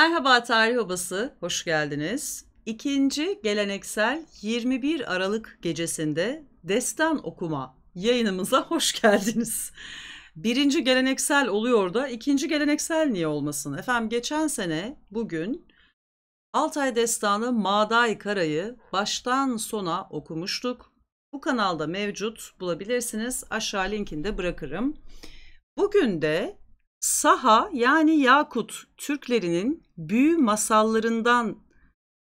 Merhaba Tarih Obası, hoş geldiniz. İkinci geleneksel 21 Aralık gecesinde destan okuma yayınımıza hoş geldiniz. Birinci geleneksel oluyor da ikinci geleneksel niye olmasın? Efendim geçen sene bugün Altay Destanı Maday Kara'yı baştan sona okumuştuk. Bu kanalda mevcut bulabilirsiniz. Aşağı linkinde bırakırım. Bugün de Saha yani Yakut Türklerinin büyü masallarından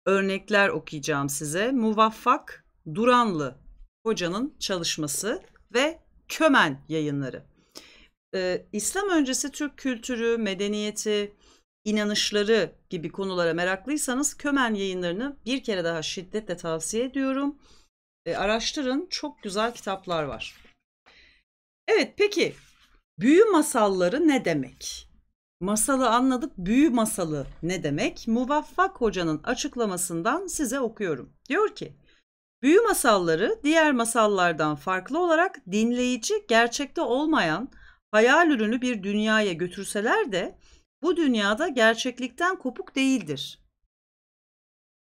örnekler okuyacağım size. Muvaffak Duranlı hocanın çalışması ve Kömen yayınları. Ee, İslam öncesi Türk kültürü, medeniyeti, inanışları gibi konulara meraklıysanız Kömen yayınlarını bir kere daha şiddetle tavsiye ediyorum. Ee, araştırın çok güzel kitaplar var. Evet peki Büyü masalları ne demek? Masalı anladık, büyü masalı ne demek? Muvaffak Hoca'nın açıklamasından size okuyorum. Diyor ki, büyü masalları diğer masallardan farklı olarak dinleyici gerçekte olmayan hayal ürünü bir dünyaya götürseler de bu dünyada gerçeklikten kopuk değildir.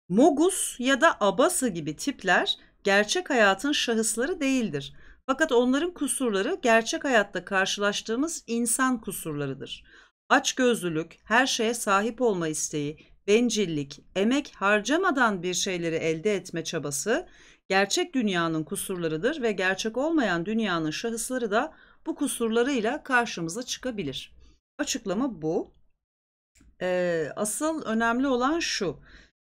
Mogus ya da abası gibi tipler gerçek hayatın şahısları değildir. Fakat onların kusurları gerçek hayatta karşılaştığımız insan kusurlarıdır. Açgözlülük, her şeye sahip olma isteği, bencillik, emek harcamadan bir şeyleri elde etme çabası gerçek dünyanın kusurlarıdır ve gerçek olmayan dünyanın şahısları da bu kusurlarıyla karşımıza çıkabilir. Açıklama bu. Ee, asıl önemli olan şu.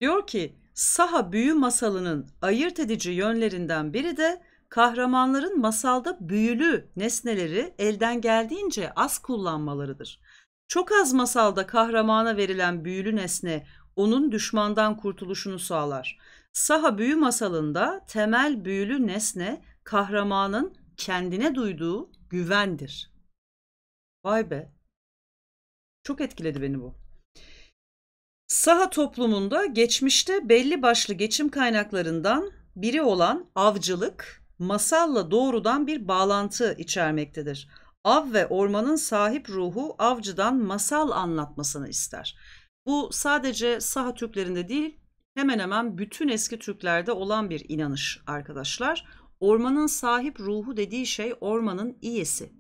Diyor ki saha büyü masalının ayırt edici yönlerinden biri de kahramanların masalda büyülü nesneleri elden geldiğince az kullanmalarıdır. Çok az masalda kahramana verilen büyülü nesne onun düşmandan kurtuluşunu sağlar. Saha büyü masalında temel büyülü nesne kahramanın kendine duyduğu güvendir. Vay be. Çok etkiledi beni bu. Saha toplumunda geçmişte belli başlı geçim kaynaklarından biri olan avcılık masalla doğrudan bir bağlantı içermektedir. Av ve ormanın sahip ruhu avcıdan masal anlatmasını ister. Bu sadece Saha Türklerinde değil, hemen hemen bütün eski Türklerde olan bir inanış arkadaşlar. Ormanın sahip ruhu dediği şey ormanın iyesi.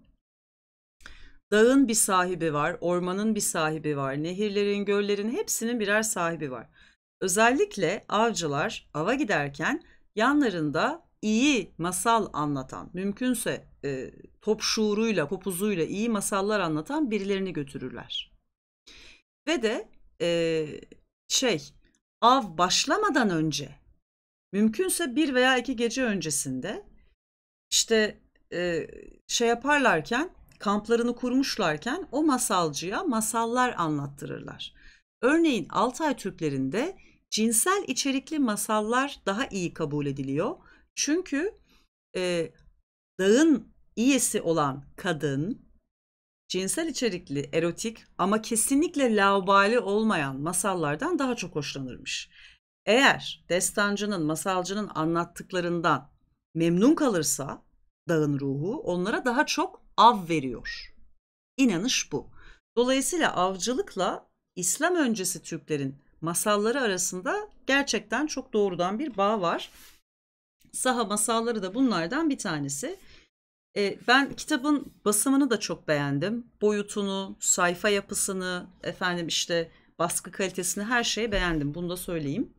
Dağın bir sahibi var, ormanın bir sahibi var, nehirlerin, göllerin hepsinin birer sahibi var. Özellikle avcılar ava giderken yanlarında iyi masal anlatan, mümkünse e, top şuuruyla, popuzuyla iyi masallar anlatan birilerini götürürler. Ve de e, şey, av başlamadan önce, mümkünse bir veya iki gece öncesinde işte e, şey yaparlarken, kamplarını kurmuşlarken o masalcıya masallar anlattırırlar. Örneğin Altay Türklerinde cinsel içerikli masallar daha iyi kabul ediliyor çünkü e, dağın iyesi olan kadın cinsel içerikli, erotik ama kesinlikle laubali olmayan masallardan daha çok hoşlanırmış. Eğer destancının, masalcının anlattıklarından memnun kalırsa dağın ruhu onlara daha çok av veriyor. İnanış bu. Dolayısıyla avcılıkla İslam öncesi Türklerin masalları arasında gerçekten çok doğrudan bir bağ var. Saha masalları da bunlardan bir tanesi. E, ben kitabın basımını da çok beğendim. Boyutunu, sayfa yapısını, efendim işte baskı kalitesini her şeyi beğendim. Bunu da söyleyeyim.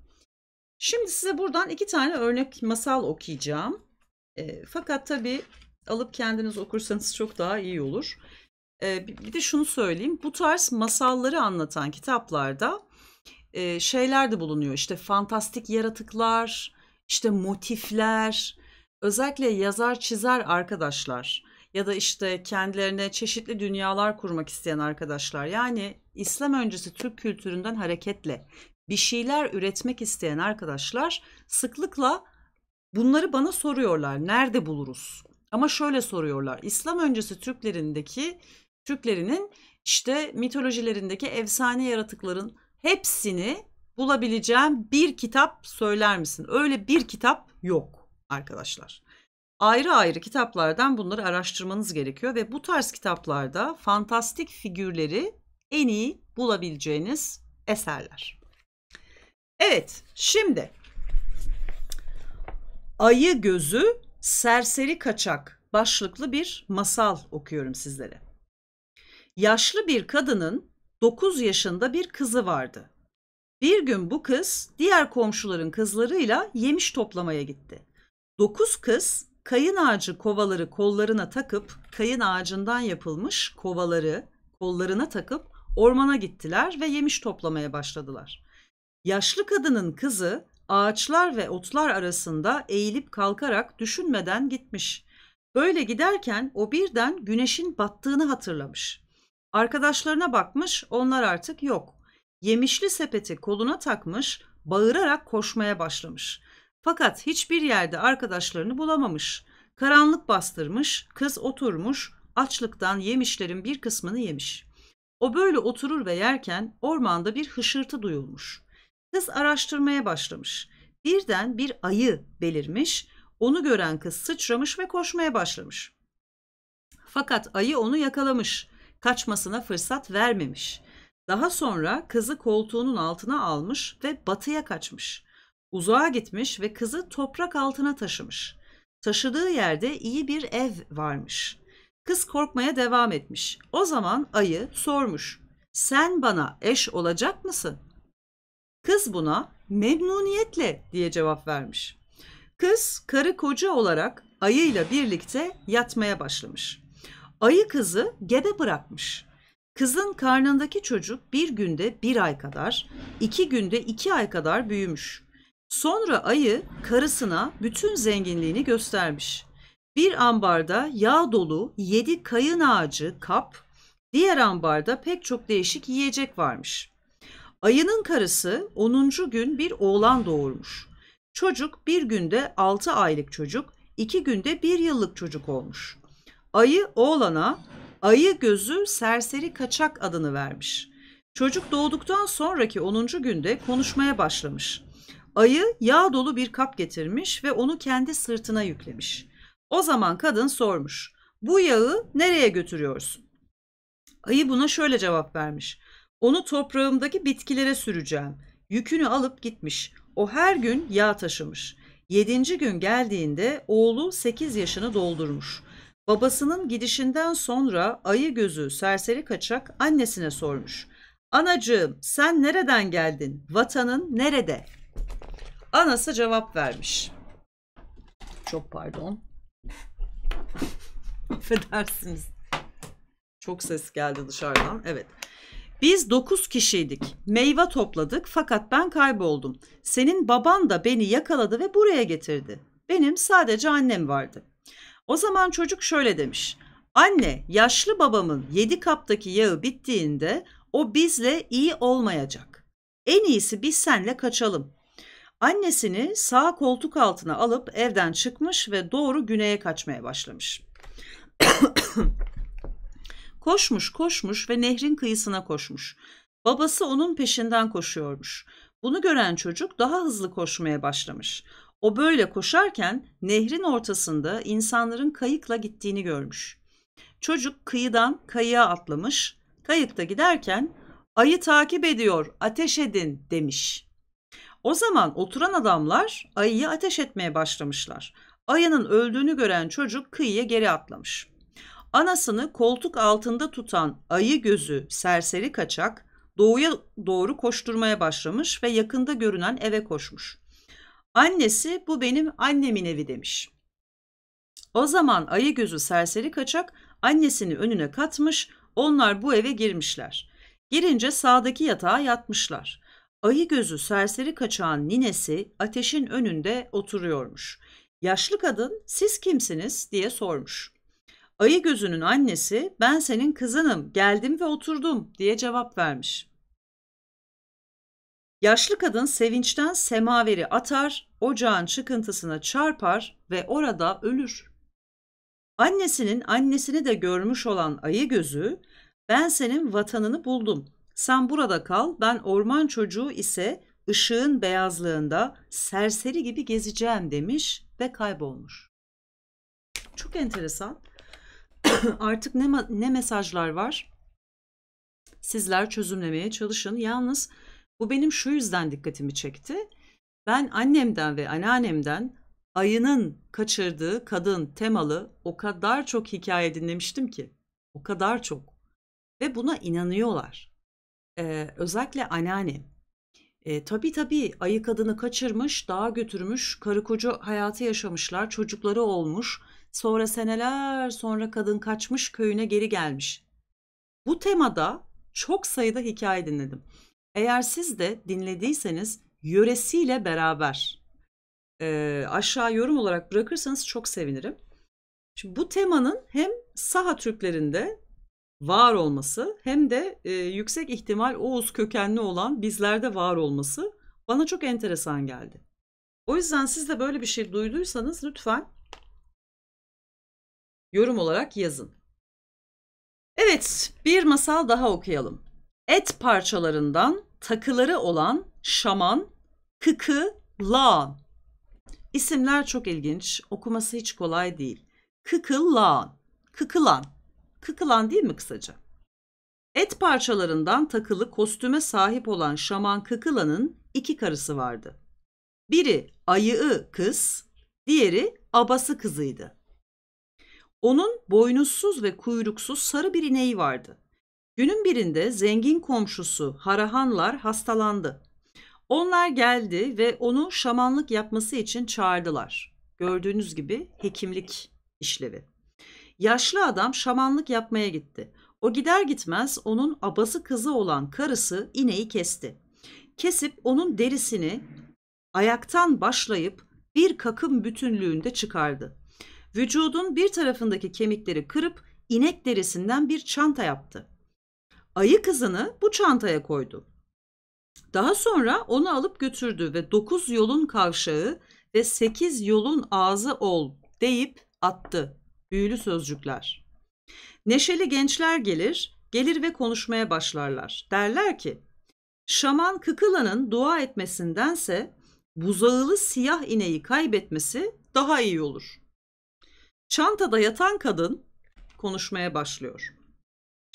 Şimdi size buradan iki tane örnek masal okuyacağım. E, fakat tabii alıp kendiniz okursanız çok daha iyi olur. E, bir de şunu söyleyeyim. Bu tarz masalları anlatan kitaplarda e, şeyler de bulunuyor. İşte fantastik yaratıklar, işte motifler, özellikle yazar çizer arkadaşlar ya da işte kendilerine çeşitli dünyalar kurmak isteyen arkadaşlar yani İslam öncesi Türk kültüründen hareketle bir şeyler üretmek isteyen arkadaşlar sıklıkla bunları bana soruyorlar. Nerede buluruz? Ama şöyle soruyorlar. İslam öncesi Türklerindeki Türklerinin işte mitolojilerindeki efsane yaratıkların hepsini bulabileceğim bir kitap söyler misin? Öyle bir kitap yok arkadaşlar. Ayrı ayrı kitaplardan bunları araştırmanız gerekiyor ve bu tarz kitaplarda fantastik figürleri en iyi bulabileceğiniz eserler. Evet, şimdi Ayı Gözü Serseri Kaçak başlıklı bir masal okuyorum sizlere. Yaşlı bir kadının 9 yaşında bir kızı vardı. Bir gün bu kız diğer komşuların kızlarıyla yemiş toplamaya gitti. Dokuz kız kayın ağacı kovaları kollarına takıp kayın ağacından yapılmış kovaları kollarına takıp ormana gittiler ve yemiş toplamaya başladılar. Yaşlı kadının kızı ağaçlar ve otlar arasında eğilip kalkarak düşünmeden gitmiş. Böyle giderken o birden güneşin battığını hatırlamış. Arkadaşlarına bakmış onlar artık yok yemişli sepeti koluna takmış, bağırarak koşmaya başlamış. Fakat hiçbir yerde arkadaşlarını bulamamış. Karanlık bastırmış, kız oturmuş, açlıktan yemişlerin bir kısmını yemiş. O böyle oturur ve yerken ormanda bir hışırtı duyulmuş. Kız araştırmaya başlamış. Birden bir ayı belirmiş, onu gören kız sıçramış ve koşmaya başlamış. Fakat ayı onu yakalamış, kaçmasına fırsat vermemiş. Daha sonra kızı koltuğunun altına almış ve batıya kaçmış. Uzağa gitmiş ve kızı toprak altına taşımış. Taşıdığı yerde iyi bir ev varmış. Kız korkmaya devam etmiş. O zaman ayı sormuş. Sen bana eş olacak mısın? Kız buna memnuniyetle diye cevap vermiş. Kız karı koca olarak ayıyla birlikte yatmaya başlamış. Ayı kızı gebe bırakmış. Kızın karnındaki çocuk bir günde bir ay kadar, iki günde iki ay kadar büyümüş. Sonra ayı karısına bütün zenginliğini göstermiş. Bir ambarda yağ dolu yedi kayın ağacı kap, diğer ambarda pek çok değişik yiyecek varmış. Ayının karısı 10. gün bir oğlan doğurmuş. Çocuk bir günde 6 aylık çocuk, iki günde bir yıllık çocuk olmuş. Ayı oğlana Ayı gözü serseri kaçak adını vermiş. Çocuk doğduktan sonraki 10. günde konuşmaya başlamış. Ayı yağ dolu bir kap getirmiş ve onu kendi sırtına yüklemiş. O zaman kadın sormuş. Bu yağı nereye götürüyorsun? Ayı buna şöyle cevap vermiş. Onu toprağımdaki bitkilere süreceğim. Yükünü alıp gitmiş. O her gün yağ taşımış. Yedinci gün geldiğinde oğlu sekiz yaşını doldurmuş. Babasının gidişinden sonra ayı gözü serseri kaçak annesine sormuş. Anacığım sen nereden geldin? Vatanın nerede? Anası cevap vermiş. Çok pardon. Affedersiniz. Çok ses geldi dışarıdan. Evet. Biz dokuz kişiydik. Meyve topladık fakat ben kayboldum. Senin baban da beni yakaladı ve buraya getirdi. Benim sadece annem vardı. O zaman çocuk şöyle demiş. Anne yaşlı babamın yedi kaptaki yağı bittiğinde o bizle iyi olmayacak. En iyisi biz senle kaçalım. Annesini sağ koltuk altına alıp evden çıkmış ve doğru güneye kaçmaya başlamış. koşmuş koşmuş ve nehrin kıyısına koşmuş. Babası onun peşinden koşuyormuş. Bunu gören çocuk daha hızlı koşmaya başlamış. O böyle koşarken nehrin ortasında insanların kayıkla gittiğini görmüş. Çocuk kıyıdan kayığa atlamış. Kayıkta giderken ayı takip ediyor ateş edin demiş. O zaman oturan adamlar ayıyı ateş etmeye başlamışlar. Ayının öldüğünü gören çocuk kıyıya geri atlamış. Anasını koltuk altında tutan ayı gözü serseri kaçak doğuya doğru koşturmaya başlamış ve yakında görünen eve koşmuş. Annesi bu benim annemin evi demiş. O zaman ayı gözü serseri kaçak annesini önüne katmış onlar bu eve girmişler. Girince sağdaki yatağa yatmışlar. Ayı gözü serseri kaçağın ninesi ateşin önünde oturuyormuş. Yaşlı kadın siz kimsiniz diye sormuş. Ayı gözünün annesi ben senin kızınım geldim ve oturdum diye cevap vermiş. Yaşlı kadın sevinçten semaveri atar, ocağın çıkıntısına çarpar ve orada ölür. Annesinin annesini de görmüş olan ayı gözü, ben senin vatanını buldum, sen burada kal, ben orman çocuğu ise ışığın beyazlığında serseri gibi gezeceğim demiş ve kaybolmuş. Çok enteresan. Artık ne, ne mesajlar var? Sizler çözümlemeye çalışın. Yalnız bu benim şu yüzden dikkatimi çekti. Ben annemden ve anneannemden ayının kaçırdığı kadın temalı o kadar çok hikaye dinlemiştim ki. O kadar çok. Ve buna inanıyorlar. Ee, özellikle anneannem. E, tabii tabii ayı kadını kaçırmış, dağa götürmüş, karı koca hayatı yaşamışlar, çocukları olmuş. Sonra seneler sonra kadın kaçmış, köyüne geri gelmiş. Bu temada çok sayıda hikaye dinledim. Eğer siz de dinlediyseniz yöresiyle beraber e, aşağı yorum olarak bırakırsanız çok sevinirim. Şimdi bu temanın hem Saha Türklerinde var olması hem de e, yüksek ihtimal Oğuz kökenli olan bizlerde var olması bana çok enteresan geldi. O yüzden siz de böyle bir şey duyduysanız lütfen yorum olarak yazın. Evet, bir masal daha okuyalım. Et parçalarından takıları olan şaman, kıkı, lağan. İsimler çok ilginç. Okuması hiç kolay değil. Kıkılan, Kıkılan. Kıkılan değil mi kısaca? Et parçalarından takılı kostüme sahip olan şaman Kıkılan'ın iki karısı vardı. Biri ayığı kız, diğeri abası kızıydı. Onun boynuzsuz ve kuyruksuz sarı bir ineği vardı. Günün birinde zengin komşusu Harahanlar hastalandı. Onlar geldi ve onu şamanlık yapması için çağırdılar. Gördüğünüz gibi hekimlik işlevi. Yaşlı adam şamanlık yapmaya gitti. O gider gitmez onun abası kızı olan karısı ineği kesti. Kesip onun derisini ayaktan başlayıp bir kakım bütünlüğünde çıkardı. Vücudun bir tarafındaki kemikleri kırıp inek derisinden bir çanta yaptı. Ayı kızını bu çantaya koydu. Daha sonra onu alıp götürdü ve dokuz yolun kavşağı ve sekiz yolun ağzı ol deyip attı. Büyülü sözcükler. Neşeli gençler gelir, gelir ve konuşmaya başlarlar. Derler ki, Şaman Kıkıla'nın dua etmesindense buzağılı siyah ineği kaybetmesi daha iyi olur. Çantada yatan kadın konuşmaya başlıyor.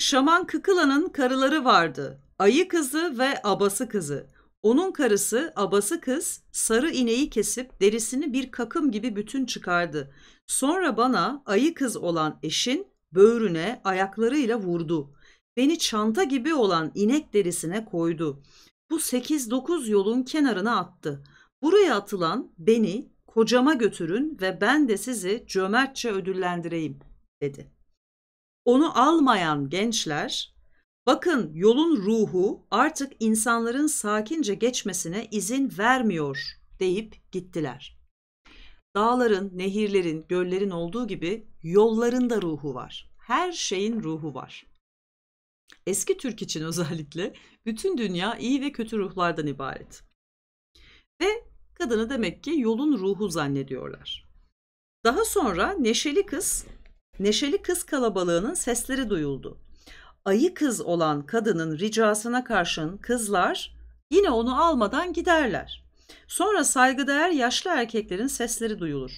Şaman Kıkıla'nın karıları vardı. Ayı kızı ve abası kızı. Onun karısı, abası kız, sarı ineği kesip derisini bir kakım gibi bütün çıkardı. Sonra bana ayı kız olan eşin böğrüne ayaklarıyla vurdu. Beni çanta gibi olan inek derisine koydu. Bu sekiz dokuz yolun kenarına attı. Buraya atılan beni kocama götürün ve ben de sizi cömertçe ödüllendireyim dedi.'' Onu almayan gençler bakın yolun ruhu artık insanların sakince geçmesine izin vermiyor deyip gittiler. Dağların, nehirlerin, göllerin olduğu gibi yolların da ruhu var. Her şeyin ruhu var. Eski Türk için özellikle bütün dünya iyi ve kötü ruhlardan ibaret. Ve kadını demek ki yolun ruhu zannediyorlar. Daha sonra neşeli kız neşeli kız kalabalığının sesleri duyuldu. Ayı kız olan kadının ricasına karşın kızlar yine onu almadan giderler. Sonra saygıdeğer yaşlı erkeklerin sesleri duyulur.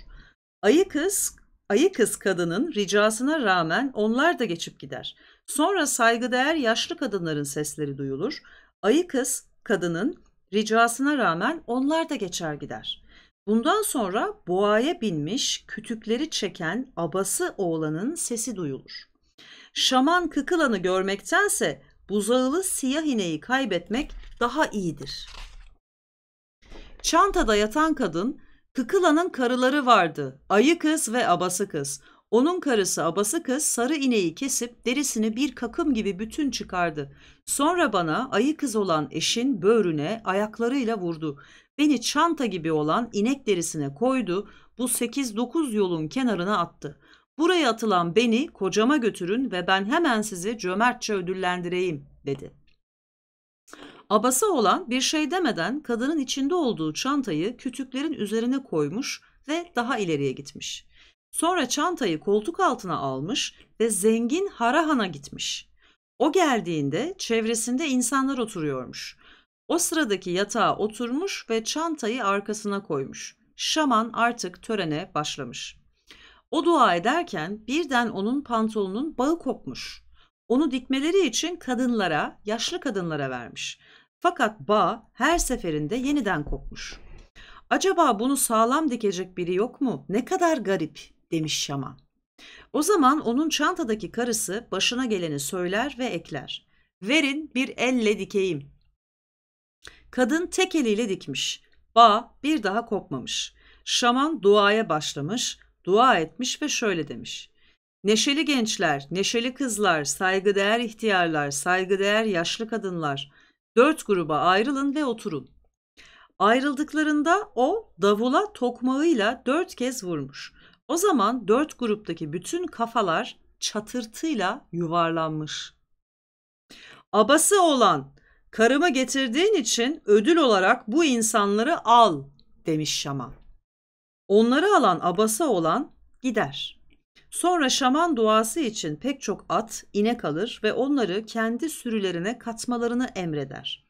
Ayı kız, ayı kız kadının ricasına rağmen onlar da geçip gider. Sonra saygıdeğer yaşlı kadınların sesleri duyulur. Ayı kız kadının ricasına rağmen onlar da geçer gider. Bundan sonra boğaya binmiş, kütükleri çeken abası oğlanın sesi duyulur. Şaman kıkılanı görmektense buzağılı siyah ineği kaybetmek daha iyidir. Çantada yatan kadın, kıkılanın karıları vardı, ayı kız ve abası kız. Onun karısı abası kız sarı ineği kesip derisini bir kakım gibi bütün çıkardı. Sonra bana ayı kız olan eşin böğrüne ayaklarıyla vurdu. Beni çanta gibi olan inek derisine koydu, bu 8-9 yolun kenarına attı. Buraya atılan beni kocama götürün ve ben hemen sizi cömertçe ödüllendireyim dedi. Abası olan bir şey demeden kadının içinde olduğu çantayı kütüklerin üzerine koymuş ve daha ileriye gitmiş. Sonra çantayı koltuk altına almış ve zengin Harahan'a gitmiş. O geldiğinde çevresinde insanlar oturuyormuş. O sıradaki yatağa oturmuş ve çantayı arkasına koymuş. Şaman artık törene başlamış. O dua ederken birden onun pantolonun bağı kopmuş. Onu dikmeleri için kadınlara, yaşlı kadınlara vermiş. Fakat bağ her seferinde yeniden kopmuş. Acaba bunu sağlam dikecek biri yok mu? Ne kadar garip demiş Şaman. O zaman onun çantadaki karısı başına geleni söyler ve ekler. Verin bir elle dikeyim. Kadın tek eliyle dikmiş. Bağ bir daha kopmamış. Şaman duaya başlamış, dua etmiş ve şöyle demiş. Neşeli gençler, neşeli kızlar, saygıdeğer ihtiyarlar, saygıdeğer yaşlı kadınlar. Dört gruba ayrılın ve oturun. Ayrıldıklarında o davula tokmağıyla dört kez vurmuş. O zaman dört gruptaki bütün kafalar çatırtıyla yuvarlanmış. Abası olan Karımı getirdiğin için ödül olarak bu insanları al demiş Şaman. Onları alan abasa olan gider. Sonra Şaman duası için pek çok at, inek alır ve onları kendi sürülerine katmalarını emreder.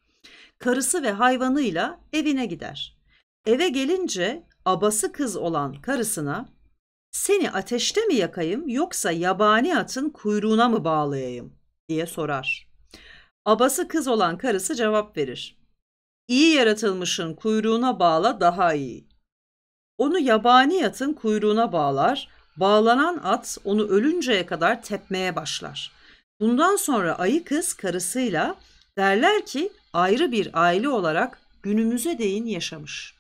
Karısı ve hayvanıyla evine gider. Eve gelince abası kız olan karısına seni ateşte mi yakayım yoksa yabani atın kuyruğuna mı bağlayayım diye sorar. Abası kız olan karısı cevap verir. İyi yaratılmışın kuyruğuna bağla daha iyi. Onu yabani atın kuyruğuna bağlar, bağlanan at onu ölünceye kadar tepmeye başlar. Bundan sonra ayı kız karısıyla derler ki ayrı bir aile olarak günümüze değin yaşamış.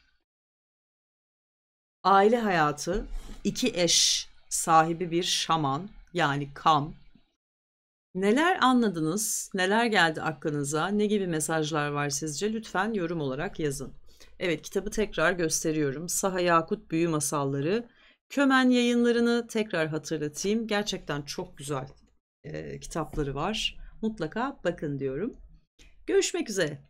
Aile hayatı iki eş sahibi bir şaman yani kam Neler anladınız? Neler geldi aklınıza? Ne gibi mesajlar var sizce? Lütfen yorum olarak yazın. Evet kitabı tekrar gösteriyorum. Saha Yakut Büyü Masalları. Kömen yayınlarını tekrar hatırlatayım. Gerçekten çok güzel e, kitapları var. Mutlaka bakın diyorum. Görüşmek üzere.